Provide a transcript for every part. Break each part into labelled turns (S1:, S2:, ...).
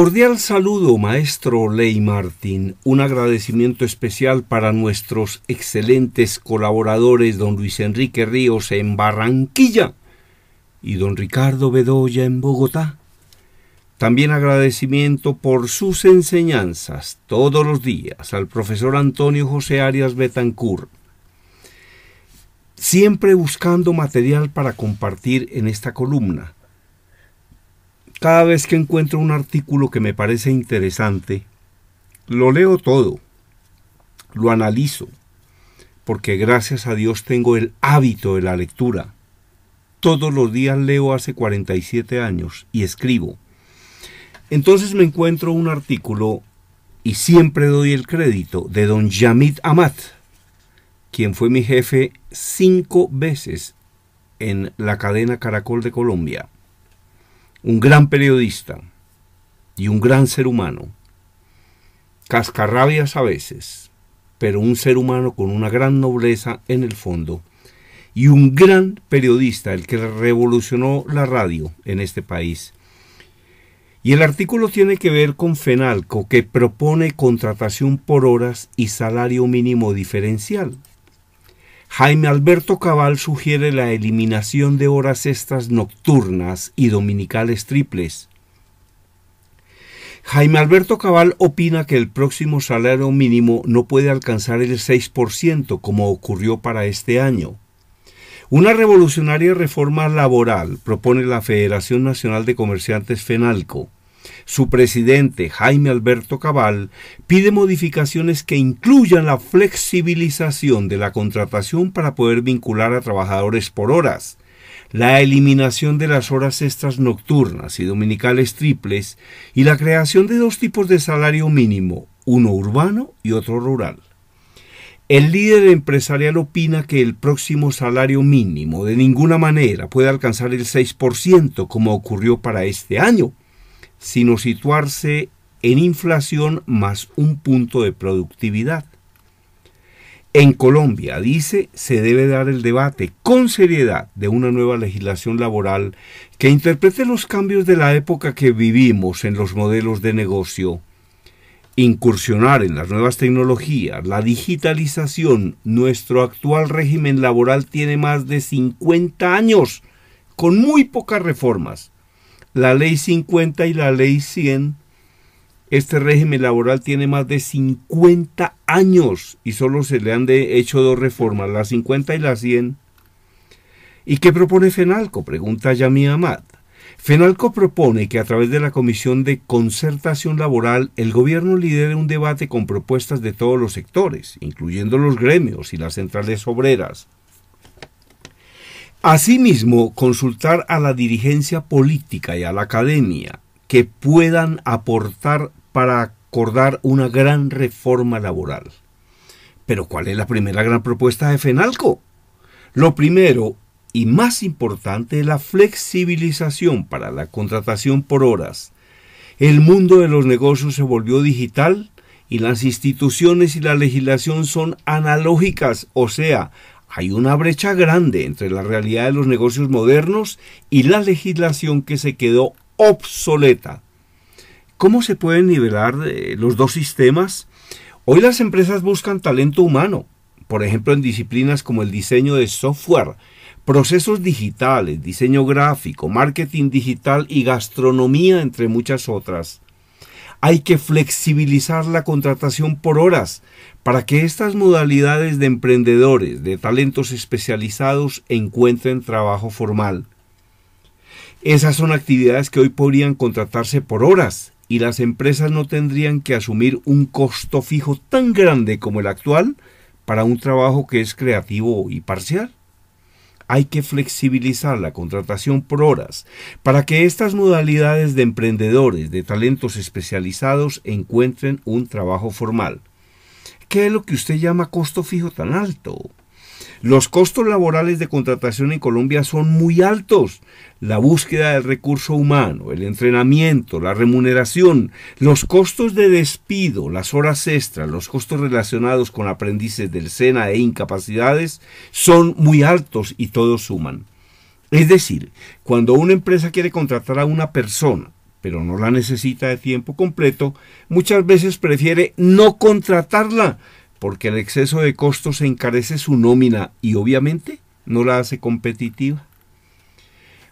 S1: Cordial saludo, maestro Ley Martín. Un agradecimiento especial para nuestros excelentes colaboradores, don Luis Enrique Ríos en Barranquilla y don Ricardo Bedoya en Bogotá. También agradecimiento por sus enseñanzas todos los días al profesor Antonio José Arias Betancourt. Siempre buscando material para compartir en esta columna cada vez que encuentro un artículo que me parece interesante, lo leo todo, lo analizo, porque gracias a Dios tengo el hábito de la lectura. Todos los días leo hace 47 años y escribo. Entonces me encuentro un artículo y siempre doy el crédito de don Yamid Amat, quien fue mi jefe cinco veces en la cadena Caracol de Colombia un gran periodista y un gran ser humano, cascarrabias a veces, pero un ser humano con una gran nobleza en el fondo, y un gran periodista, el que revolucionó la radio en este país. Y el artículo tiene que ver con Fenalco, que propone contratación por horas y salario mínimo diferencial. Jaime Alberto Cabal sugiere la eliminación de horas extras nocturnas y dominicales triples. Jaime Alberto Cabal opina que el próximo salario mínimo no puede alcanzar el 6% como ocurrió para este año. Una revolucionaria reforma laboral propone la Federación Nacional de Comerciantes FENALCO su presidente, Jaime Alberto Cabal, pide modificaciones que incluyan la flexibilización de la contratación para poder vincular a trabajadores por horas, la eliminación de las horas extras nocturnas y dominicales triples y la creación de dos tipos de salario mínimo, uno urbano y otro rural. El líder empresarial opina que el próximo salario mínimo de ninguna manera puede alcanzar el 6% como ocurrió para este año, sino situarse en inflación más un punto de productividad. En Colombia, dice, se debe dar el debate con seriedad de una nueva legislación laboral que interprete los cambios de la época que vivimos en los modelos de negocio. Incursionar en las nuevas tecnologías, la digitalización, nuestro actual régimen laboral tiene más de 50 años, con muy pocas reformas la ley 50 y la ley 100, este régimen laboral tiene más de 50 años y solo se le han de hecho dos reformas, la 50 y la 100. ¿Y qué propone Fenalco? Pregunta Yami Amad. Fenalco propone que a través de la Comisión de Concertación Laboral el gobierno lidere un debate con propuestas de todos los sectores, incluyendo los gremios y las centrales obreras, Asimismo, consultar a la dirigencia política y a la academia que puedan aportar para acordar una gran reforma laboral. Pero ¿cuál es la primera gran propuesta de FENALCO? Lo primero y más importante es la flexibilización para la contratación por horas. El mundo de los negocios se volvió digital y las instituciones y la legislación son analógicas, o sea, hay una brecha grande entre la realidad de los negocios modernos y la legislación que se quedó obsoleta. ¿Cómo se pueden nivelar eh, los dos sistemas? Hoy las empresas buscan talento humano, por ejemplo en disciplinas como el diseño de software, procesos digitales, diseño gráfico, marketing digital y gastronomía, entre muchas otras. Hay que flexibilizar la contratación por horas para que estas modalidades de emprendedores, de talentos especializados, encuentren trabajo formal. Esas son actividades que hoy podrían contratarse por horas y las empresas no tendrían que asumir un costo fijo tan grande como el actual para un trabajo que es creativo y parcial hay que flexibilizar la contratación por horas para que estas modalidades de emprendedores, de talentos especializados, encuentren un trabajo formal. ¿Qué es lo que usted llama costo fijo tan alto? Los costos laborales de contratación en Colombia son muy altos. La búsqueda del recurso humano, el entrenamiento, la remuneración, los costos de despido, las horas extras, los costos relacionados con aprendices del SENA e incapacidades son muy altos y todos suman. Es decir, cuando una empresa quiere contratar a una persona, pero no la necesita de tiempo completo, muchas veces prefiere no contratarla porque el exceso de costos encarece su nómina y obviamente no la hace competitiva.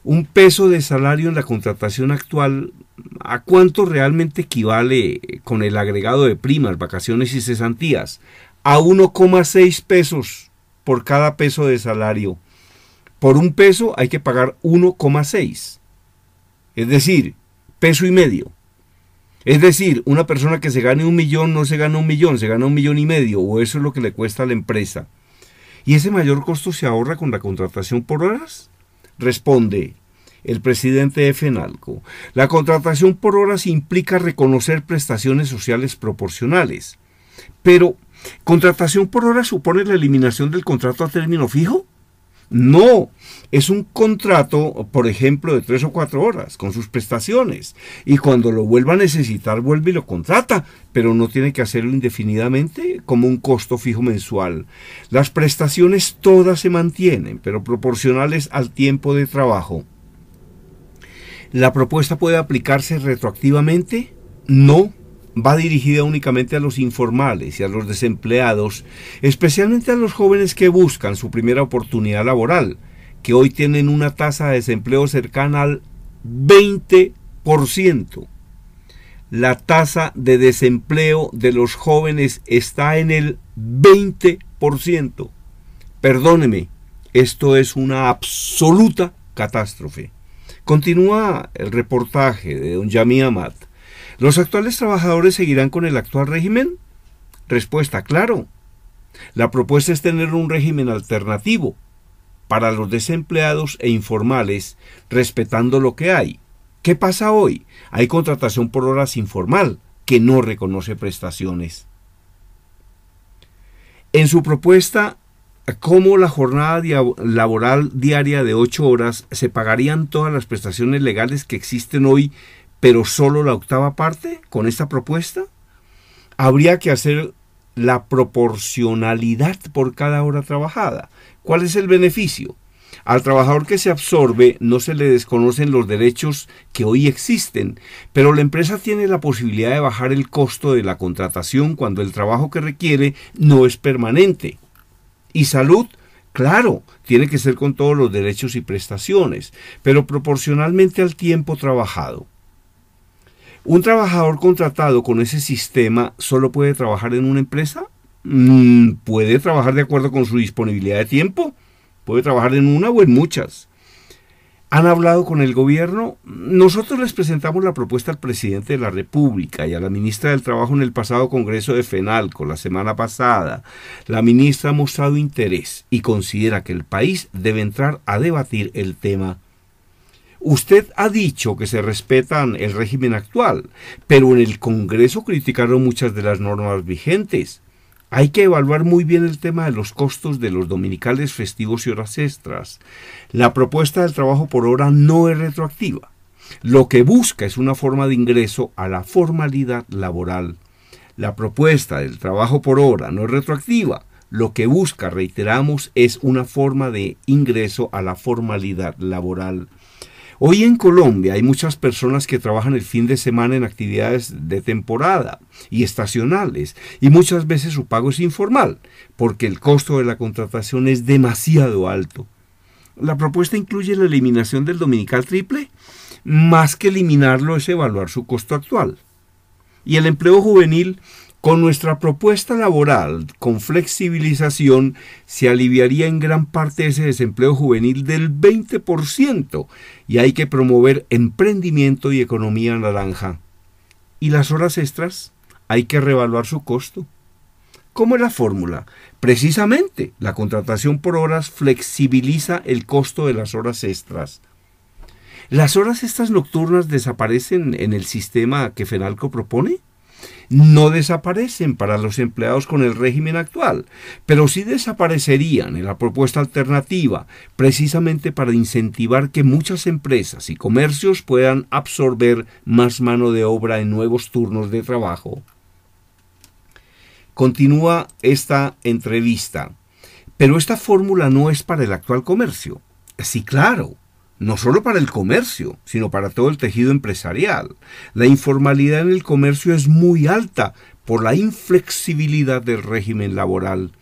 S1: Un peso de salario en la contratación actual, ¿a cuánto realmente equivale con el agregado de primas, vacaciones y cesantías? A 1,6 pesos por cada peso de salario. Por un peso hay que pagar 1,6. Es decir, peso y medio. Es decir, una persona que se gane un millón no se gana un millón, se gana un millón y medio, o eso es lo que le cuesta a la empresa. ¿Y ese mayor costo se ahorra con la contratación por horas? Responde el presidente de FENALCO. La contratación por horas implica reconocer prestaciones sociales proporcionales. Pero, ¿contratación por horas supone la eliminación del contrato a término fijo? No, es un contrato, por ejemplo, de tres o cuatro horas, con sus prestaciones. Y cuando lo vuelva a necesitar, vuelve y lo contrata, pero no tiene que hacerlo indefinidamente como un costo fijo mensual. Las prestaciones todas se mantienen, pero proporcionales al tiempo de trabajo. ¿La propuesta puede aplicarse retroactivamente? No, va dirigida únicamente a los informales y a los desempleados, especialmente a los jóvenes que buscan su primera oportunidad laboral, que hoy tienen una tasa de desempleo cercana al 20%. La tasa de desempleo de los jóvenes está en el 20%. Perdóneme, esto es una absoluta catástrofe. Continúa el reportaje de don Yami Amat. ¿Los actuales trabajadores seguirán con el actual régimen? Respuesta, claro. La propuesta es tener un régimen alternativo para los desempleados e informales, respetando lo que hay. ¿Qué pasa hoy? Hay contratación por horas informal, que no reconoce prestaciones. En su propuesta, cómo la jornada laboral diaria de 8 horas se pagarían todas las prestaciones legales que existen hoy pero solo la octava parte con esta propuesta, habría que hacer la proporcionalidad por cada hora trabajada. ¿Cuál es el beneficio? Al trabajador que se absorbe no se le desconocen los derechos que hoy existen, pero la empresa tiene la posibilidad de bajar el costo de la contratación cuando el trabajo que requiere no es permanente. Y salud, claro, tiene que ser con todos los derechos y prestaciones, pero proporcionalmente al tiempo trabajado. ¿Un trabajador contratado con ese sistema solo puede trabajar en una empresa? Mm, puede trabajar de acuerdo con su disponibilidad de tiempo, puede trabajar en una o en muchas. ¿Han hablado con el gobierno? Nosotros les presentamos la propuesta al presidente de la República y a la ministra del Trabajo en el pasado Congreso de FENALCO, la semana pasada. La ministra ha mostrado interés y considera que el país debe entrar a debatir el tema Usted ha dicho que se respetan el régimen actual, pero en el Congreso criticaron muchas de las normas vigentes. Hay que evaluar muy bien el tema de los costos de los dominicales festivos y horas extras. La propuesta del trabajo por hora no es retroactiva. Lo que busca es una forma de ingreso a la formalidad laboral. La propuesta del trabajo por hora no es retroactiva. Lo que busca, reiteramos, es una forma de ingreso a la formalidad laboral. Hoy en Colombia hay muchas personas que trabajan el fin de semana en actividades de temporada y estacionales y muchas veces su pago es informal porque el costo de la contratación es demasiado alto. La propuesta incluye la eliminación del dominical triple, más que eliminarlo es evaluar su costo actual. Y el empleo juvenil con nuestra propuesta laboral con flexibilización se aliviaría en gran parte ese desempleo juvenil del 20% y hay que promover emprendimiento y economía naranja. ¿Y las horas extras? Hay que revaluar su costo. ¿Cómo es la fórmula? Precisamente, la contratación por horas flexibiliza el costo de las horas extras. ¿Las horas extras nocturnas desaparecen en el sistema que Fenalco propone? no desaparecen para los empleados con el régimen actual, pero sí desaparecerían en la propuesta alternativa, precisamente para incentivar que muchas empresas y comercios puedan absorber más mano de obra en nuevos turnos de trabajo. Continúa esta entrevista. Pero esta fórmula no es para el actual comercio. Sí, claro, no solo para el comercio, sino para todo el tejido empresarial. La informalidad en el comercio es muy alta por la inflexibilidad del régimen laboral.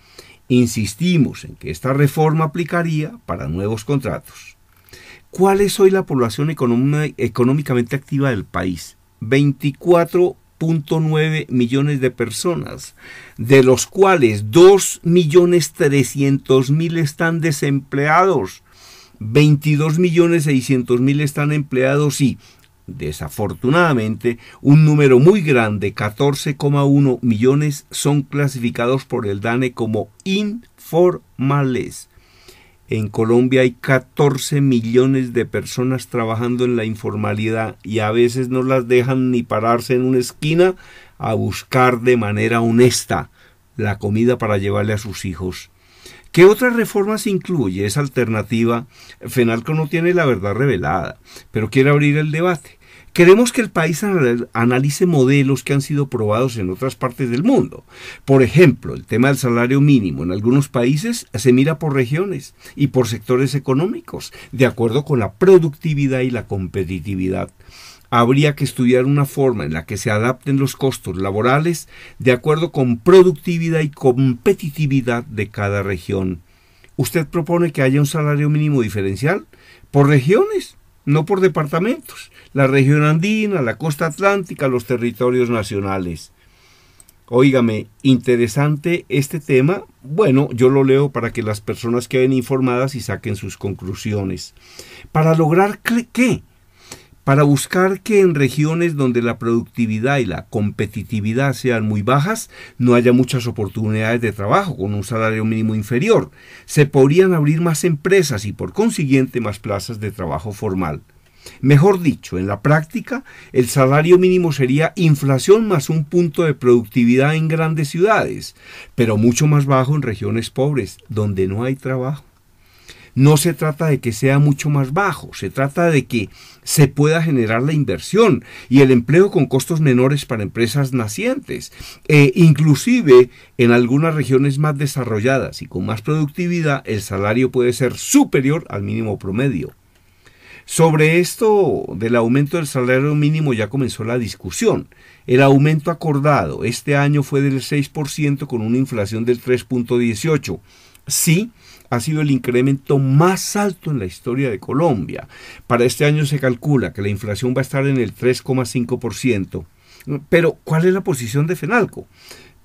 S1: Insistimos en que esta reforma aplicaría para nuevos contratos. ¿Cuál es hoy la población económicamente activa del país? 24.9 millones de personas, de los cuales 2.300.000 están desempleados 22.600.000 están empleados y, desafortunadamente, un número muy grande, 14,1 millones, son clasificados por el DANE como informales. En Colombia hay 14 millones de personas trabajando en la informalidad y a veces no las dejan ni pararse en una esquina a buscar de manera honesta la comida para llevarle a sus hijos. ¿Qué otras reformas incluye esa alternativa? Fenalco no tiene la verdad revelada, pero quiere abrir el debate. Queremos que el país analice modelos que han sido probados en otras partes del mundo. Por ejemplo, el tema del salario mínimo en algunos países se mira por regiones y por sectores económicos, de acuerdo con la productividad y la competitividad habría que estudiar una forma en la que se adapten los costos laborales de acuerdo con productividad y competitividad de cada región. Usted propone que haya un salario mínimo diferencial por regiones, no por departamentos, la región andina, la costa atlántica, los territorios nacionales. Óigame, interesante este tema. Bueno, yo lo leo para que las personas queden informadas y saquen sus conclusiones. ¿Para lograr qué? para buscar que en regiones donde la productividad y la competitividad sean muy bajas, no haya muchas oportunidades de trabajo con un salario mínimo inferior. Se podrían abrir más empresas y por consiguiente más plazas de trabajo formal. Mejor dicho, en la práctica, el salario mínimo sería inflación más un punto de productividad en grandes ciudades, pero mucho más bajo en regiones pobres, donde no hay trabajo no se trata de que sea mucho más bajo, se trata de que se pueda generar la inversión y el empleo con costos menores para empresas nacientes. Eh, inclusive en algunas regiones más desarrolladas y con más productividad, el salario puede ser superior al mínimo promedio. Sobre esto del aumento del salario mínimo ya comenzó la discusión. El aumento acordado este año fue del 6% con una inflación del 3.18% sí ha sido el incremento más alto en la historia de Colombia. Para este año se calcula que la inflación va a estar en el 3,5%. Pero, ¿cuál es la posición de Fenalco?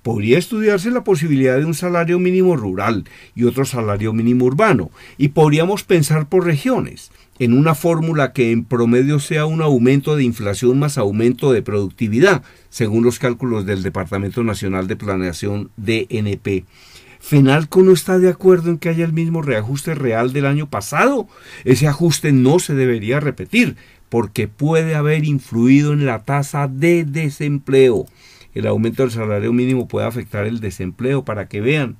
S1: Podría estudiarse la posibilidad de un salario mínimo rural y otro salario mínimo urbano, y podríamos pensar por regiones, en una fórmula que en promedio sea un aumento de inflación más aumento de productividad, según los cálculos del Departamento Nacional de Planeación DNP. FENALCO no está de acuerdo en que haya el mismo reajuste real del año pasado. Ese ajuste no se debería repetir porque puede haber influido en la tasa de desempleo. El aumento del salario mínimo puede afectar el desempleo para que vean.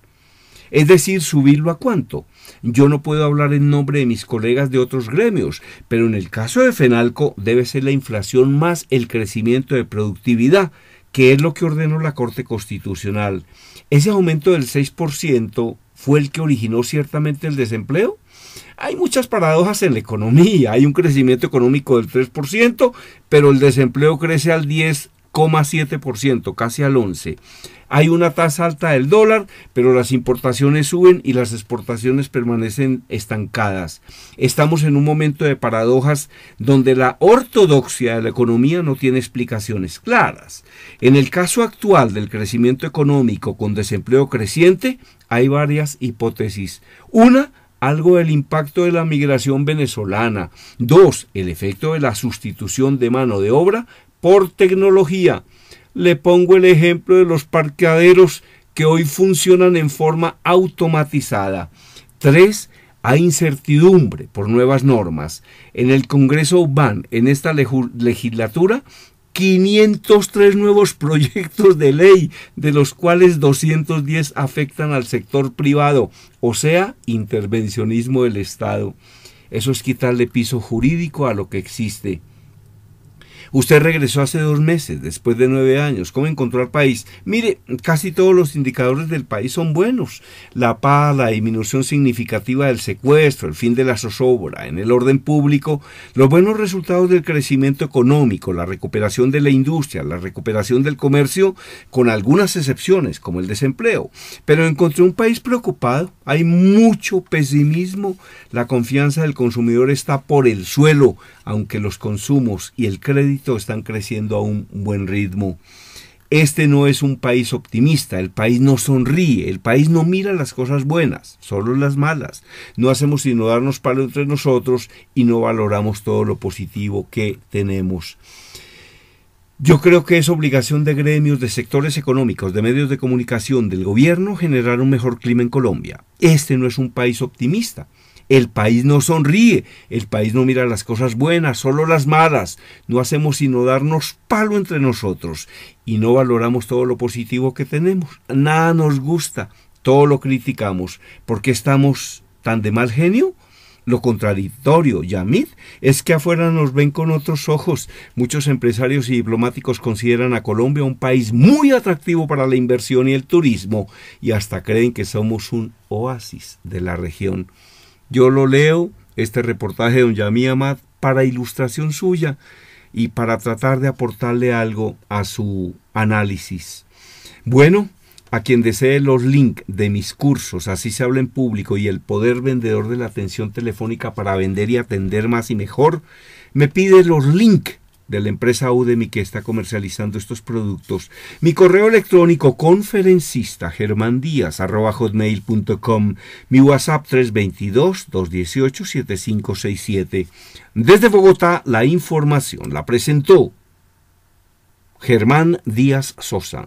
S1: Es decir, subirlo a cuánto. Yo no puedo hablar en nombre de mis colegas de otros gremios, pero en el caso de Fenalco debe ser la inflación más el crecimiento de productividad, que es lo que ordenó la Corte Constitucional, ¿ese aumento del 6% fue el que originó ciertamente el desempleo? Hay muchas paradojas en la economía. Hay un crecimiento económico del 3%, pero el desempleo crece al 10 0,7%, casi al 11%. Hay una tasa alta del dólar, pero las importaciones suben y las exportaciones permanecen estancadas. Estamos en un momento de paradojas donde la ortodoxia de la economía no tiene explicaciones claras. En el caso actual del crecimiento económico con desempleo creciente, hay varias hipótesis. Una, algo del impacto de la migración venezolana. Dos, el efecto de la sustitución de mano de obra por tecnología. Le pongo el ejemplo de los parqueaderos que hoy funcionan en forma automatizada. Tres, Hay incertidumbre por nuevas normas. En el Congreso van, en esta legislatura, 503 nuevos proyectos de ley, de los cuales 210 afectan al sector privado, o sea, intervencionismo del Estado. Eso es quitarle piso jurídico a lo que existe. Usted regresó hace dos meses, después de nueve años. ¿Cómo encontró al país? Mire, casi todos los indicadores del país son buenos. La paz, la disminución significativa del secuestro, el fin de la zozobra en el orden público, los buenos resultados del crecimiento económico, la recuperación de la industria, la recuperación del comercio, con algunas excepciones, como el desempleo. Pero encontré un país preocupado. Hay mucho pesimismo. La confianza del consumidor está por el suelo, aunque los consumos y el crédito están creciendo a un buen ritmo. Este no es un país optimista, el país no sonríe, el país no mira las cosas buenas, solo las malas. No hacemos sino darnos palo entre nosotros y no valoramos todo lo positivo que tenemos. Yo creo que es obligación de gremios, de sectores económicos, de medios de comunicación, del gobierno generar un mejor clima en Colombia. Este no es un país optimista. El país no sonríe, el país no mira las cosas buenas, solo las malas. No hacemos sino darnos palo entre nosotros y no valoramos todo lo positivo que tenemos. Nada nos gusta, todo lo criticamos. ¿Por qué estamos tan de mal genio? Lo contradictorio, Yamid, es que afuera nos ven con otros ojos. Muchos empresarios y diplomáticos consideran a Colombia un país muy atractivo para la inversión y el turismo y hasta creen que somos un oasis de la región. Yo lo leo, este reportaje de don Yami Amad, para ilustración suya y para tratar de aportarle algo a su análisis. Bueno, a quien desee los links de mis cursos, así se habla en público y el poder vendedor de la atención telefónica para vender y atender más y mejor, me pide los links de la empresa Udemy que está comercializando estos productos. Mi correo electrónico conferencista germandias.com. Mi WhatsApp 322-218-7567. Desde Bogotá, la información la presentó Germán Díaz Sosa.